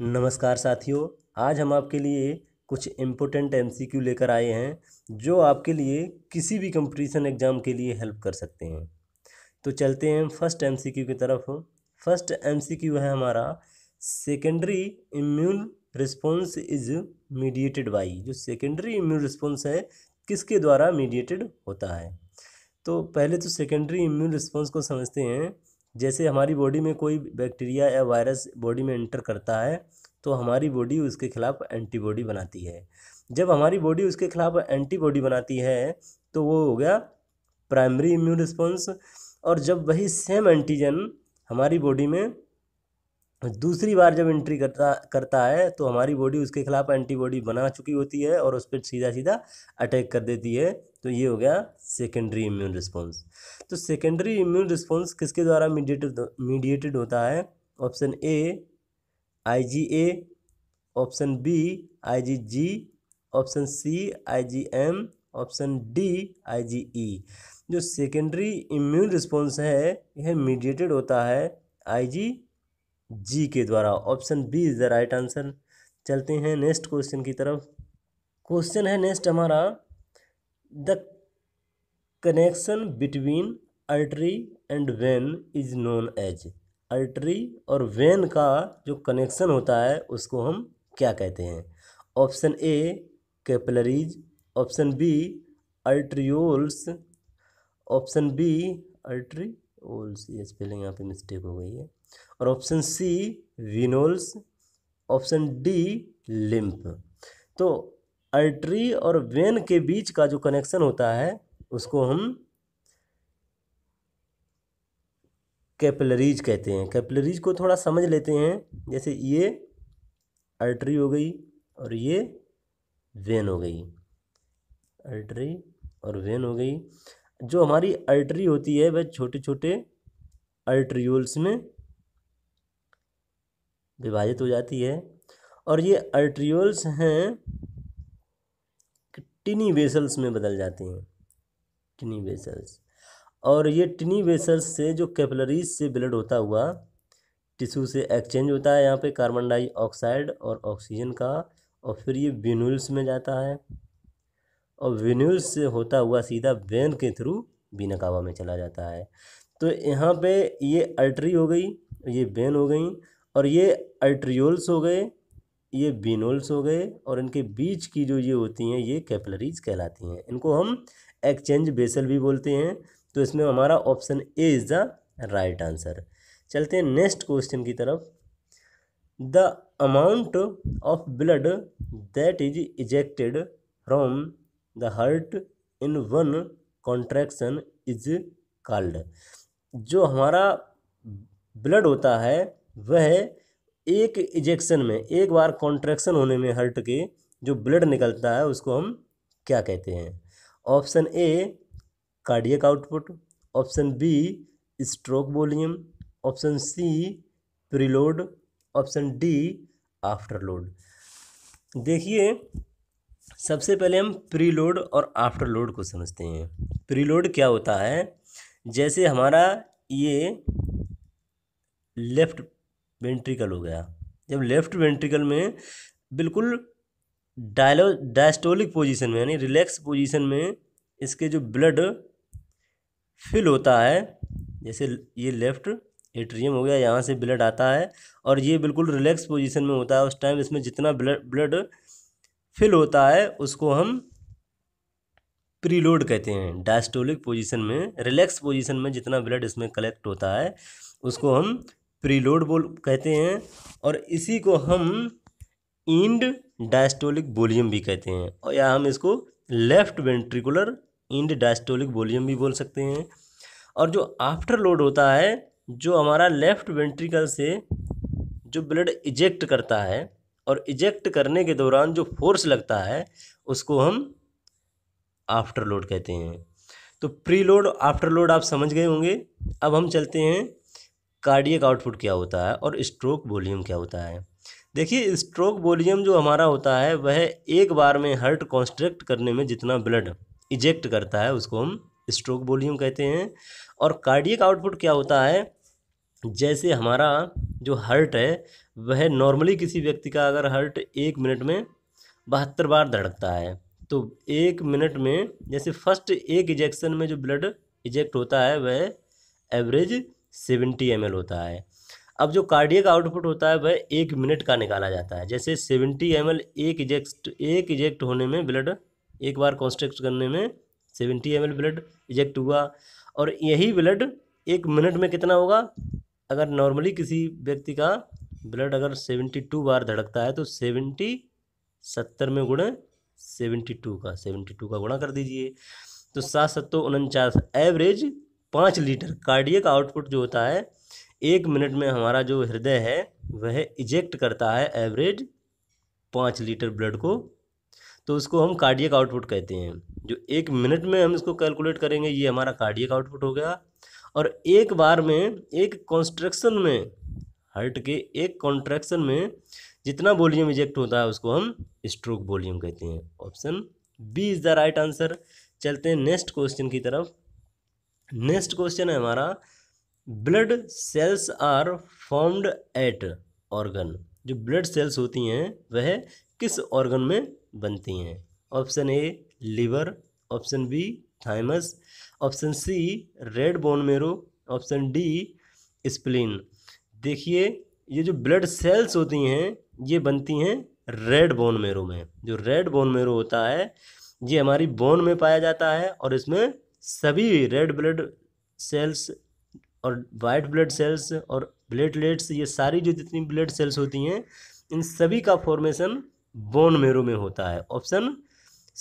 नमस्कार साथियों आज हम आपके लिए कुछ इम्पोर्टेंट एमसीक्यू लेकर आए हैं जो आपके लिए किसी भी कंपटीशन एग्ज़ाम के लिए हेल्प कर सकते हैं तो चलते हैं फर्स्ट एमसीक्यू की तरफ फर्स्ट एमसीक्यू है हमारा secondary immune response is mediated by जो सेकेंडरी इम्यून रिस्पॉन्स है किसके द्वारा मीडिएटेड होता है तो पहले तो सेकेंडरी इम्यून रिस्पॉन्स को समझते हैं जैसे हमारी बॉडी में कोई बैक्टीरिया या वायरस बॉडी में एंटर करता है तो हमारी बॉडी उसके खिलाफ एंटीबॉडी बनाती है जब हमारी बॉडी उसके खिलाफ एंटीबॉडी बनाती है तो वो हो गया प्राइमरी इम्यून रिस्पॉन्स और जब वही सेम एंटीजन हमारी बॉडी में दूसरी बार जब एंट्री करता करता है तो हमारी बॉडी उसके खिलाफ एंटीबॉडी बना चुकी होती है और उस पर सीधा सीधा अटैक कर देती है तो ये हो गया सेकेंडरी इम्यून रिस्पॉन्स तो सेकेंडरी इम्यून रिस्पॉन्स किसके द्वारा मीडिएटेड मीडिएटेड होता है option A I G option B I G G option C I G M option D I G E जो सेकेंडरी इम्यून रिस्पॉन्स है यह मीडिएटेड होता है आई जी जी के द्वारा option B is the right answer चलते हैं next question की तरफ क्वेश्चन है नेक्स्ट हमारा the connection between artery and vein is known as artery और वेन का जो कनेक्शन होता है उसको हम क्या कहते हैं option A capillaries option B arterioles option B arterioles C spelling यहाँ पे मिस्टेक हो गई है और option C venules option D lymph तो अर्टरी और वेन के बीच का जो कनेक्शन होता है उसको हम कैपलरीज कहते हैं कैपलरीज को थोड़ा समझ लेते हैं जैसे ये अर्टरी हो गई और ये वेन हो गई अर्टरी और वेन हो गई जो हमारी अल्ट्री होती है वह छोटे छोटे अल्ट्रियोल्स में विभाजित हो जाती है और ये अर्ट्रियोल्स हैं टिनी वेसल्स में बदल जाती हैं टिनी वेसल्स और ये टिनी वेसल्स से जो कैपलरीज से ब्लड होता हुआ टिश्यू से एक्सचेंज होता है यहाँ पे कार्बन डाइऑक्साइड और ऑक्सीजन का और फिर ये बिनुल्स में जाता है और वेन्यूल्स से होता हुआ सीधा वेन के थ्रू बीनकावा में चला जाता है तो यहाँ पे ये अल्ट्री हो गई ये वेन हो गई और ये अल्ट्रियोल्स हो गए ये बीनोल्स हो गए और इनके बीच की जो ये होती हैं ये कैपलरीज कहलाती हैं इनको हम एक्सचेंज बेसल भी बोलते हैं तो इसमें हमारा option A is the right answer चलते हैं नेक्स्ट क्वेश्चन की तरफ the amount of blood that is ejected from the heart in one contraction is called जो हमारा ब्लड होता है वह एक इजेक्शन में एक बार कॉन्ट्रैक्शन होने में हर्ट के जो ब्लड निकलता है उसको हम क्या कहते हैं option A cardiac output option B stroke volume option C preload option D afterload देखिए सबसे पहले हम प्री लोड और आफ्टर लोड को समझते हैं प्री लोड क्या होता है जैसे हमारा ये लेफ्ट वेंट्रिकल हो गया जब लेफ्ट वेंट्रिकल में बिल्कुल डायलो डायस्टोलिक पोजीशन में यानी रिलैक्स पोजीशन में इसके जो ब्लड फिल होता है जैसे ये लेफ्ट एट्रियम हो गया यहाँ से ब्लड आता है और ये बिल्कुल रिलैक्स पोजीशन में होता है उस टाइम इसमें जितना ब्लड ब्लड फिल होता है उसको हम प्रीलोड कहते हैं डायस्टोलिक पोजीशन में रिलैक्स पोजीशन में जितना ब्लड इसमें कलेक्ट होता है उसको हम प्रीलोड बोल कहते हैं और इसी को हम इंड डायस्टोलिक वॉल्यूम भी कहते हैं और या हम इसको left ventricular end diastolic volume भी बोल सकते हैं और जो आफ्टर लोड होता है जो हमारा लेफ्ट वेंट्रिकल से जो ब्लड इजेक्ट करता है और इजेक्ट करने के दौरान जो फोर्स लगता है उसको हम आफ्टर लोड कहते हैं तो प्री लोड आफ्टर लोड आप समझ गए होंगे अब हम चलते हैं कार्डियक आउटपुट क्या होता है और स्ट्रोक वॉल्यूम क्या होता है देखिए स्ट्रोक वॉल्यूम जो हमारा होता है वह एक बार में हर्ट कॉन्स्ट्रक्ट करने में जितना ब्लड इजेक्ट करता है उसको हम स्ट्रोक वॉल्यूम कहते हैं और कार्डियक आउटपुट क्या होता है जैसे हमारा जो हर्ट है वह नॉर्मली किसी व्यक्ति का अगर हर्ट एक मिनट में बहत्तर बार धड़कता है तो एक मिनट में जैसे फर्स्ट एक इजेक्शन में जो ब्लड इजेक्ट होता है वह एवरेज सेवेंटी एम होता है अब जो कार्डियक आउटपुट होता है वह एक मिनट का निकाला जाता है जैसे सेवेंटी एम एक इजेक्ट एक इजेक्ट होने में ब्लड एक बार कॉन्स्ट्रक्ट करने में सेवेंटी एम ब्लड इजेक्ट हुआ और यही ब्लड एक मिनट में कितना होगा अगर नॉर्मली किसी व्यक्ति का ब्लड अगर सेवेंटी टू बार धड़कता है तो सेवेंटी सत्तर में गुण सेवेंटी टू का सेवेंटी टू का गुणा कर दीजिए तो सात सत्तो उनचास एवरेज पाँच लीटर कार्डियक आउटपुट जो होता है एक मिनट में हमारा जो हृदय है वह इजेक्ट करता है एवरेज पाँच लीटर ब्लड को तो उसको हम कार्डियक आउटपुट कहते हैं जो एक मिनट में हम इसको कैलकुलेट करेंगे ये हमारा कार्डियक आउटपुट हो गया और एक बार में एक कंस्ट्रक्शन में हर्ट के एक कॉन्ट्रैक्शन में जितना वॉल्यूम इजेक्ट होता है उसको हम स्ट्रोक वॉल्यूम कहते हैं option B is the right answer चलते हैं नेक्स्ट क्वेश्चन की तरफ नेक्स्ट क्वेश्चन है हमारा blood cells are formed at organ जो ब्लड सेल्स होती हैं वह किस ऑर्गन में बनती हैं option A liver option B thymus option C red bone marrow option D spleen देखिए ये जो ब्लड सेल्स होती हैं ये बनती हैं रेड बोन मेरो में जो रेड बोन मेरो होता है ये हमारी बोन में पाया जाता है और इसमें सभी रेड ब्लड सेल्स और वाइट ब्लड सेल्स और ब्लेटलेट्स ये सारी जो जितनी ब्लड सेल्स होती हैं इन सभी का फॉर्मेशन बोन मेरो में होता है option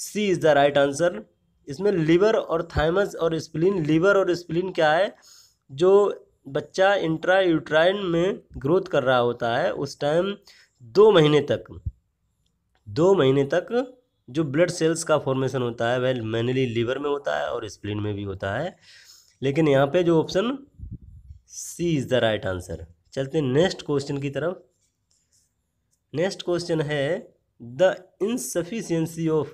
C is the right answer इसमें लीवर और थाइमस और स्प्लिन लीवर और स्प्लिन क्या है जो बच्चा इंट्रा यूट्राइन में ग्रोथ कर रहा होता है उस टाइम दो महीने तक दो महीने तक जो ब्लड सेल्स का फॉर्मेशन होता है वह मैनली लीवर में होता है और स्प्लिन में भी होता है लेकिन यहाँ पे जो option C is the right answer चलते नेक्स्ट क्वेश्चन की तरफ नेक्स्ट क्वेश्चन है the insufficiency of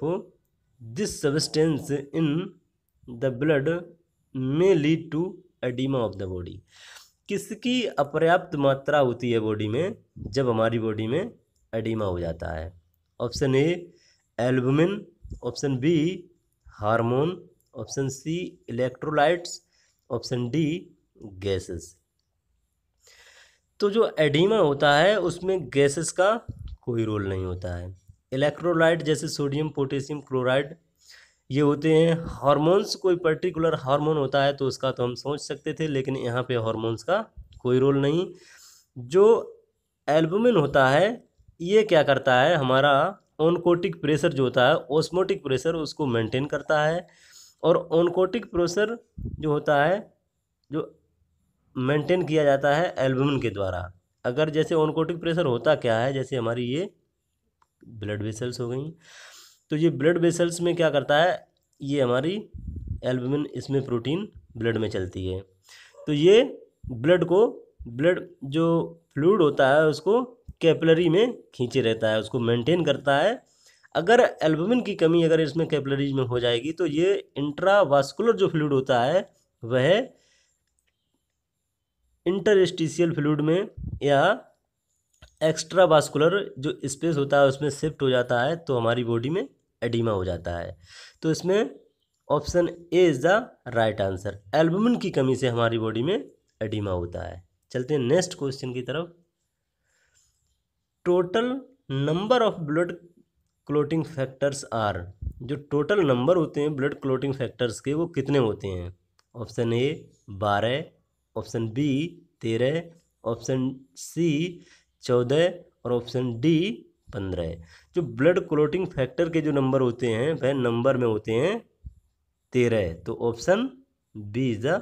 this substance in the blood may lead to oedema of the body किसकी अपर्याप्त मात्रा होती है बॉडी में जब हमारी बॉडी में एडिमा हो जाता है option A albumin option B hormone option C electrolytes option D gases तो जो एडिमा होता है उसमें गैसेस का कोई रोल नहीं होता है इलेक्ट्रोलाइट जैसे सोडियम पोटेशियम क्लोराइड ये होते हैं हार्मोन्स कोई पर्टिकुलर हार्मोन होता है तो उसका तो हम सोच सकते थे लेकिन यहाँ पे हार्मोन्स का कोई रोल नहीं जो एल्बुमिन होता है ये क्या करता है हमारा ओनकोटिक प्रेशर जो होता है ओस्मोटिक प्रेशर उसको मेंटेन करता है और ओनकोटिक प्रेशर जो होता है जो मेंटेन किया जाता है एल्बुमिन के द्वारा अगर जैसे ओनकोटिक प्रेशर होता क्या है जैसे हमारी ये ब्लड वेसल्स हो गई तो ये ब्लड वेसल्स में क्या करता है ये हमारी एल्बुमिन इसमें प्रोटीन ब्लड में चलती है तो ये ब्लड को ब्लड जो फ्लूड होता है उसको कैपलरी में खींचे रहता है उसको मेंटेन करता है अगर एल्बुमिन की कमी अगर इसमें कैपलरीज में हो जाएगी तो ये इंट्रावास्कुलर जो फ्लूड होता है वह इंटरस्टिशियल फ्लूड में या एक्स्ट्रा वास्कुलर जो स्पेस होता है उसमें शिफ्ट हो जाता है तो हमारी बॉडी में एडिमा हो जाता है तो इसमें option A is the right answer albumin की कमी से हमारी बॉडी में एडिमा होता है चलते हैं नेक्स्ट क्वेश्चन की तरफ total number of blood clotting factors are जो टोटल नंबर होते हैं ब्लड क्लोटिंग फैक्टर्स के वो कितने होते हैं ऑप्शन ए बारह ऑप्शन बी तेरह ऑप्शन सी चौदह और ऑप्शन डी पंद्रह जो ब्लड क्लोटिंग फैक्टर के जो नंबर होते हैं वह नंबर में होते हैं तेरह तो option B is the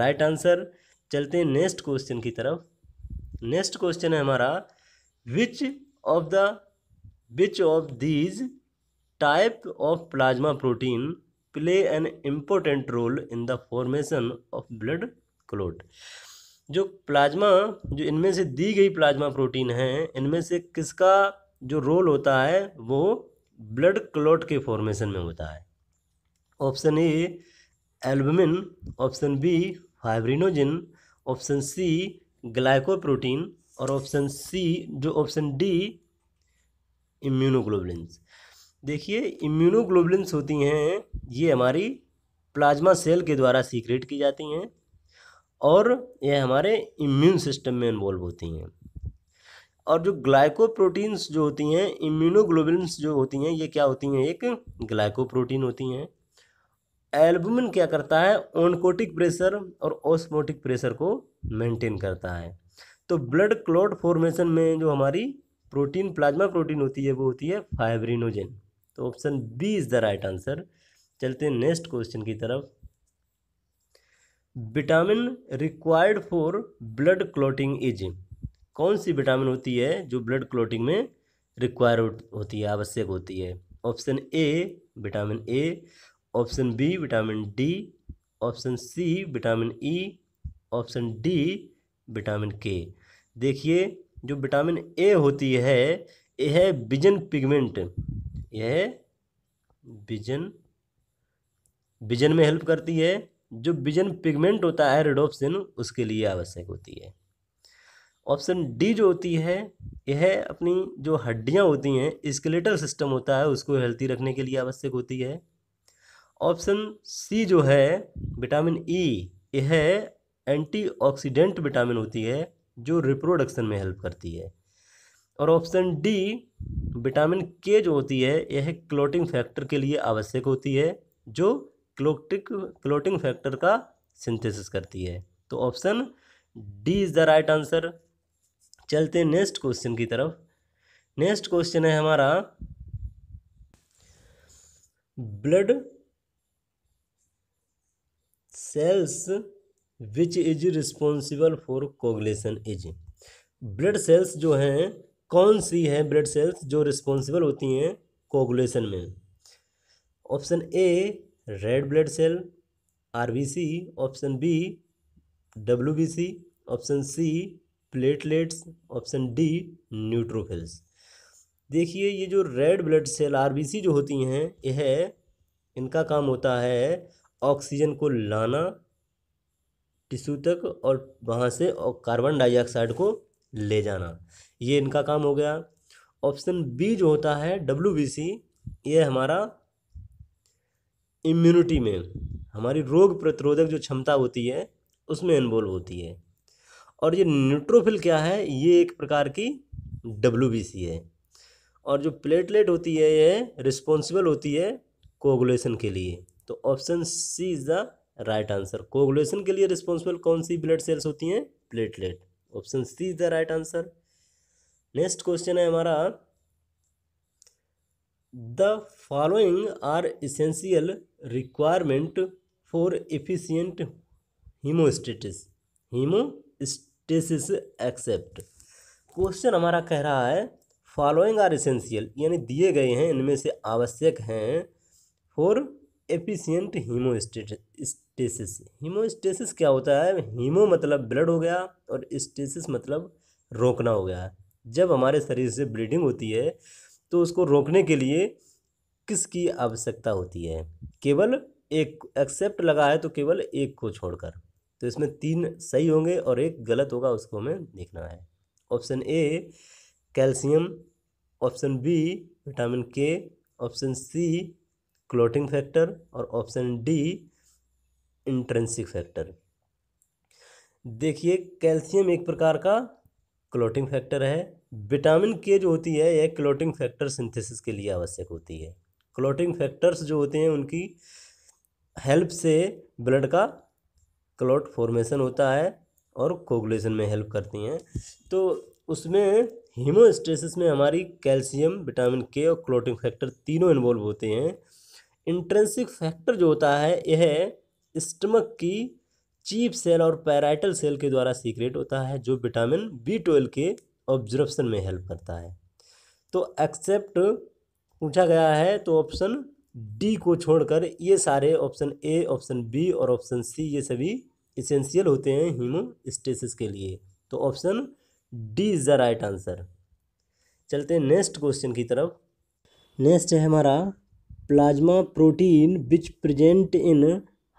right answer चलते हैं नेक्स्ट क्वेश्चन की तरफ नेक्स्ट क्वेश्चन है हमारा which of the which of these type of plasma protein play an important role in the formation of blood clot जो प्लाज्मा जो इनमें से दी गई प्लाज्मा प्रोटीन हैं इनमें से किसका जो रोल होता है वो ब्लड क्लॉट के फॉर्मेशन में होता है option A albumin option B fibrinogen option C glycoprotein और ऑप्शन सी जो ऑप्शन डी इम्यूनोग्लोबुलिन्स देखिए इम्यूनोग्लोबुलिन्स होती हैं ये हमारी प्लाज्मा सेल के द्वारा सीक्रेट की जाती हैं और यह हमारे इम्यून सिस्टम में इन्वॉल्व होती हैं और जो ग्लाइकोप्रोटीन्स जो होती हैं इम्यूनोग्लोबिन्स जो होती हैं ये क्या होती हैं एक ग्लाइकोप्रोटीन होती हैं एल्बुमिन क्या करता है ओनकोटिक प्रेशर और ऑस्मोटिक प्रेशर को मेंटेन करता है तो ब्लड क्लॉट फॉर्मेशन में जो हमारी प्रोटीन प्लाज्मा प्रोटीन होती है वो होती है फाइब्रिनोजेन तो option B is the right answer चलते हैं नेक्स्ट क्वेश्चन की तरफ vitamin required for blood clotting is कौन सी विटामिन होती है जो ब्लड क्लोटिंग में रिक्वायर होती है आवश्यक होती है option A vitamin A option B vitamin D option C vitamin E option D vitamin K देखिए जो विटामिन ए होती है यह है बिजन पिगमेंट यह बिजन बिजन में हेल्प करती है जो विजन पिगमेंट होता है रेडोप्सिन उसके लिए आवश्यक होती है ऑप्शन डी जो होती है यह अपनी जो हड्डियाँ होती हैं स्केलेटल सिस्टम होता है उसको हेल्थी रखने के लिए आवश्यक होती है ऑप्शन सी जो है विटामिन ई e, यह एंटीऑक्सीडेंट विटामिन होती है जो रिप्रोडक्शन में हेल्प करती है और ऑप्शन डी विटामिन के जो होती है यह क्लोटिंग फैक्टर के लिए आवश्यक होती है जो क्लोटिक क्लोटिंग फैक्टर का सिंथेसिस करती है तो option D is the right answer चलते हैं नेक्स्ट क्वेश्चन की तरफ नेक्स्ट क्वेश्चन है हमारा blood cells which is responsible for coagulation is blood cells जो हैं कौन सी है ब्लड सेल्स जो रिस्पॉन्सिबल होती हैं कोगुलेशन में option A red blood cell RBC option B WBC option C platelets option D neutrophils देखिए ये जो रेड ब्लड सेल आरबीसी जो होती हैं यह इनका काम होता है ऑक्सीजन को लाना टिश्यू तक और वहाँ से और कार्बन डाइऑक्साइड को ले जाना ये इनका काम हो गया ऑप्शन बी जो होता है डब्ल्यू बी सी ये हमारा इम्यूनिटी में हमारी रोग प्रतिरोधक जो क्षमता होती है उसमें इन्वॉल्व होती है और ये न्यूट्रोफिल क्या है ये एक प्रकार की डब्ल्यू है और जो प्लेटलेट होती है ये रिस्पॉन्सिबल होती है कोगुलेशन के लिए तो option C is the right answer coagulation के लिए रिस्पॉन्सिबल कौन सी ब्लड सेल्स होती हैं platelet option C is the right answer next question है हमारा the following are essential requirement for efficient haemostasis haemostasis except question हमारा कह रहा है फॉलोइंग आर इसेंशियल यानी दिए गए हैं इनमें से आवश्यक हैं फॉर एफिशियंट हीमोस्टेटिस हीमोस्टेसिस क्या होता है हीमो मतलब ब्लड हो गया और स्टेसिस मतलब रोकना हो गया जब हमारे शरीर से ब्लीडिंग होती है तो उसको रोकने के लिए किसकी आवश्यकता होती है केवल एक एक्सेप्ट लगा है तो केवल एक को छोड़कर तो इसमें तीन सही होंगे और एक गलत होगा उसको हमें देखना है option A calcium option B vitamin K option C clotting factor और ऑप्शन डी इंट्रेंसिक फैक्टर देखिए कैल्शियम एक प्रकार का क्लोटिंग फैक्टर है विटामिन के जो होती है यह क्लोटिंग फैक्टर सिंथेसिस के लिए आवश्यक होती है क्लोटिंग फैक्टर्स जो होते हैं उनकी हेल्प से ब्लड का क्लोट फॉर्मेशन होता है और कोगुलेशन में हेल्प करती हैं तो उसमें हीमोस्टेसिस में हमारी कैल्शियम विटामिन के और क्लोटिंग फैक्टर तीनों इन्वॉल्व होते हैं इंट्रेंसिक फैक्टर जो होता है यह स्टमक की चीप सेल और पैराइटल सेल के द्वारा सीक्रेट होता है जो विटामिन बी ट्वेल्व के ऑब्जर्वेशन में हेल्प करता है तो एक्सेप्ट पूछा गया है तो ऑप्शन डी को छोड़कर ये सारे ऑप्शन ए ऑप्शन बी और ऑप्शन सी ये सभी इसेंशियल होते हैं हीमोस्टेसिस के लिए तो option D is the right answer चलते हैं नेक्स्ट क्वेश्चन की तरफ नेक्स्ट है हमारा plasma protein which present in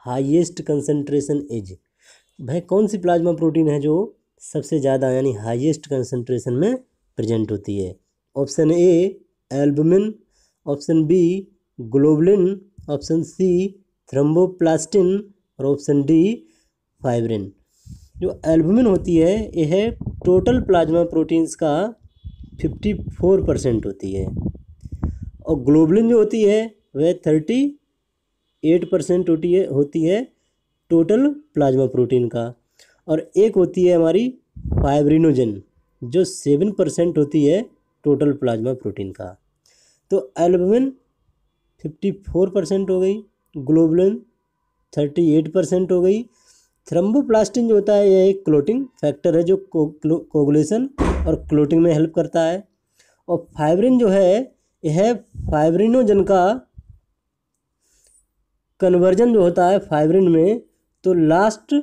highest concentration is भाई कौन सी प्लाज्मा प्रोटीन है जो सबसे ज़्यादा यानी हाईएस्ट कंसनट्रेशन में प्रेजेंट होती है option A albumin option B globulin option C thromboplastin और ऑप्शन डी फाइब्रिन जो एल्बुमिन होती है यह टोटल प्लाज्मा प्रोटीन्स का फिफ्टी फोर परसेंट होती है और ग्लोबलिन जो होती है वह थर्टी एट परसेंट होती है होती है टोटल प्लाज्मा प्रोटीन का और एक होती है हमारी फाइब्रिनोजन जो सेवन परसेंट होती है टोटल प्लाज्मा प्रोटीन का तो एल्बमिन फिफ्टी फोर परसेंट हो गई ग्लोबुलिन थर्टी एट परसेंट हो गई थ्रम्बोप्लास्टिन जो होता है यह एक क्लोटिंग फैक्टर है जो कोगुलेशन और क्लोटिंग में हेल्प करता है और फाइब्रिन जो है यह फाइब्रिनोजन का कन्वर्जन जो होता है फाइब्रिन में तो last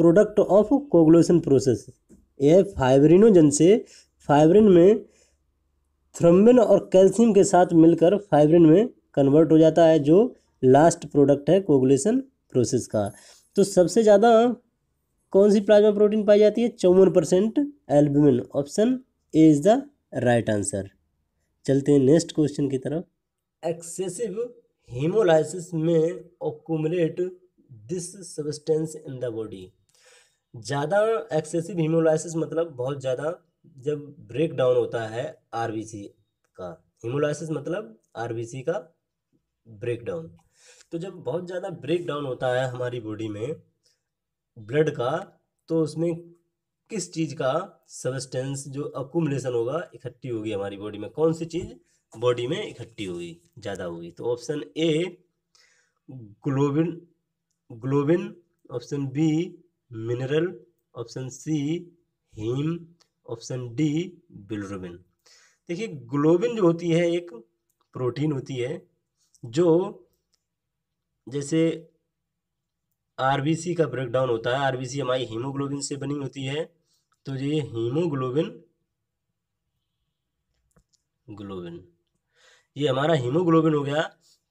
product of coagulation process यह फाइब्रिनोजन से फाइब्रिन में थ्रम्बिन और कैल्शियम के साथ मिलकर फाइब्रिन में कन्वर्ट हो जाता है जो लास्ट प्रोडक्ट है कोगुलेशन प्रोसेस का तो सबसे ज़्यादा कौन सी प्लाज्मा प्रोटीन पाई जाती है चौवन percent albumin option A is the right answer चलते हैं नेक्स्ट क्वेश्चन की तरफ एक्सेसिव हीमोलाइसिस में accumulate this substance in the body ज़्यादा एक्सेसिव हीमोलाइसिस मतलब बहुत ज़्यादा जब ब्रेक डाउन होता है आर का हीमोलाइसिस मतलब आर का ब्रेक डाउन तो जब बहुत ज़्यादा ब्रेक डाउन होता है हमारी बॉडी में ब्लड का तो उसमें किस चीज़ का सबस्टेंस जो अकूमलेसन होगा इकट्ठी होगी हमारी बॉडी में कौन सी चीज़ बॉडी में इकट्ठी होगी ज़्यादा होगी तो option A globin globin option B mineral option C haem option D bilirubin देखिए ग्लोबिन जो होती है एक प्रोटीन होती है जो जैसे आरबीसी का ब्रेकडाउन होता है आरबीसी हमारी हीमोग्लोबिन से बनी होती है तो ये हीमोग्लोबिन ग्लोबिन ये हमारा हीमोग्लोबिन हो गया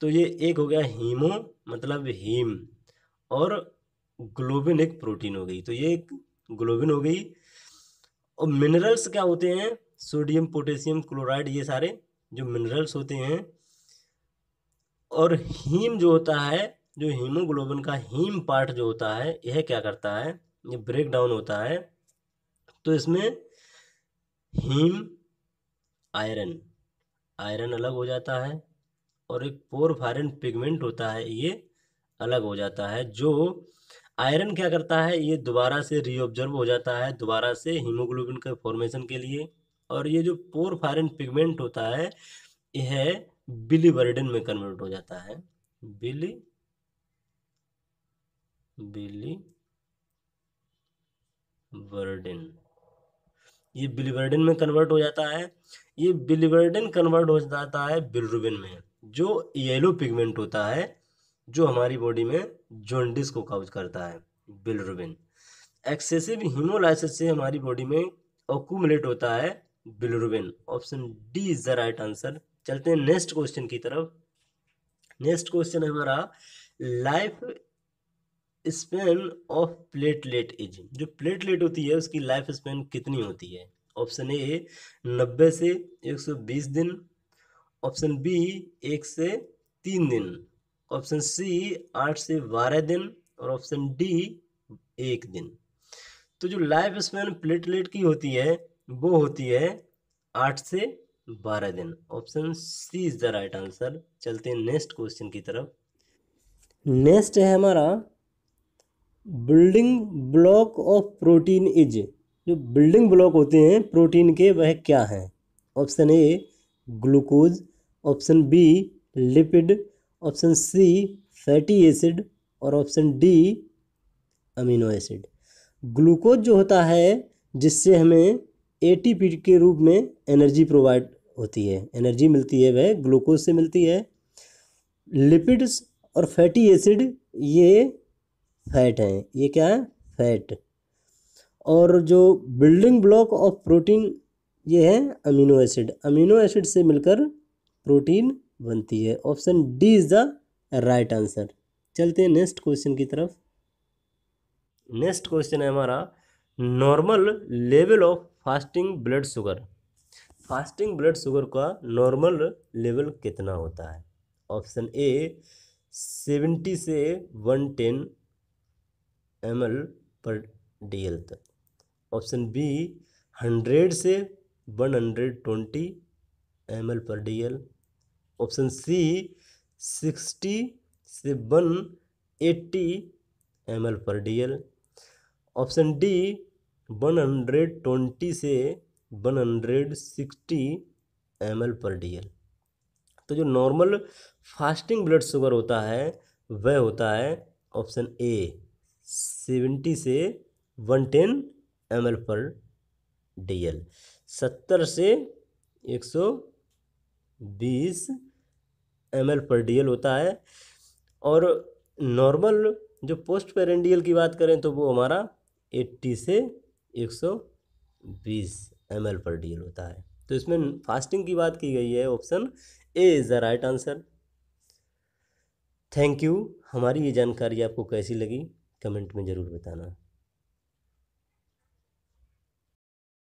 तो ये एक हो गया हीमो मतलब हीम और ग्लोबिन एक प्रोटीन हो गई तो ये एक ग्लोबिन हो गई और मिनरल्स क्या होते हैं सोडियम पोटेशियम क्लोराइड ये सारे जो मिनरल्स होते हैं और हीम जो होता है जो हीमोग्लोबिन का हीम पार्ट जो होता है यह क्या करता है ये ब्रेक डाउन होता है तो इसमें हीम आयरन आयरन अलग हो जाता है और एक पोरफायरन पिगमेंट होता है ये अलग हो जाता है जो आयरन क्या करता है ये दोबारा से रीऑब्जर्व हो जाता है दोबारा से हीमोग्लोबिन के फॉर्मेशन के लिए और ये जो पोरफायरन पिगमेंट होता है यह बिलीवर्डन में कन्वर्ट हो जाता है बिली बिली बर्डन ये बिलीवर्डन में कन्वर्ट हो जाता है ये बिलवर्डन कन्वर्ट हो जाता है बिलरुबिन में जो येलो पिगमेंट होता है जो हमारी बॉडी में जोंडिस को काउज करता है बिलरुबिन एक्सेसिव हीमोलाइसिस से हमारी बॉडी में अक्यूमुलेट होता है bilirubin option D is the right answer चलते हैं नेक्स्ट क्वेश्चन की तरफ नेक्स्ट क्वेश्चन है हमारा life span of platelet is जो प्लेटलेट होती है उसकी लाइफ स्पेन कितनी होती है ऑप्शन ए नब्बे से एक सौ बीस दिन ऑप्शन बी एक से तीन दिन ऑप्शन सी आठ से बारह दिन और ऑप्शन डी एक दिन तो जो लाइफ स्पेन प्लेटलेट की होती है वो होती है आठ से बारह दिन option C is the right answer चलते हैं नेक्स्ट क्वेश्चन की तरफ नेक्स्ट है हमारा building block of protein is जो बिल्डिंग ब्लॉक होते हैं प्रोटीन के वह क्या हैं option A glucose option B lipid option C fatty acid और option D amino acid glucose जो होता है जिससे हमें एटीपी के रूप में एनर्जी प्रोवाइड होती है एनर्जी मिलती है वह ग्लूकोज से मिलती है लिपिड्स और फैटी एसिड ये फैट हैं ये क्या है फैट और जो बिल्डिंग ब्लॉक ऑफ प्रोटीन ये है अमीनो एसिड अमीनो एसिड से मिलकर प्रोटीन बनती है option D is the right answer चलते हैं नेक्स्ट क्वेश्चन की तरफ नेक्स्ट क्वेश्चन है हमारा normal level of fasting blood sugar fasting blood sugar का नॉर्मल लेवल कितना होता है ऑप्शन ए सेवेंटी से वन टेन एम एल पर डी एल तक ऑप्शन बी हंड्रेड से one hundred twenty M L पर D L option C sixty से वन एट्टी एम एल पर D L option D one hundred twenty से one hundred sixty M L पर D L तो जो normal fasting blood sugar होता है वह होता है ऑप्शन ए सेवेंटी से वन टेन एम एल पर डी एल सत्तर से एक सौ बीस एम एल पर डी एल होता है और नॉर्मल जो पोस्ट पेरेंडियल की बात करें तो वो हमारा एट्टी से एक सौ बीस एम एल पर डी एल होता है तो इसमें फास्टिंग की बात की गई है option A is the right answer thank you हमारी ये जानकारी आपको कैसी लगी कमेंट में ज़रूर बताना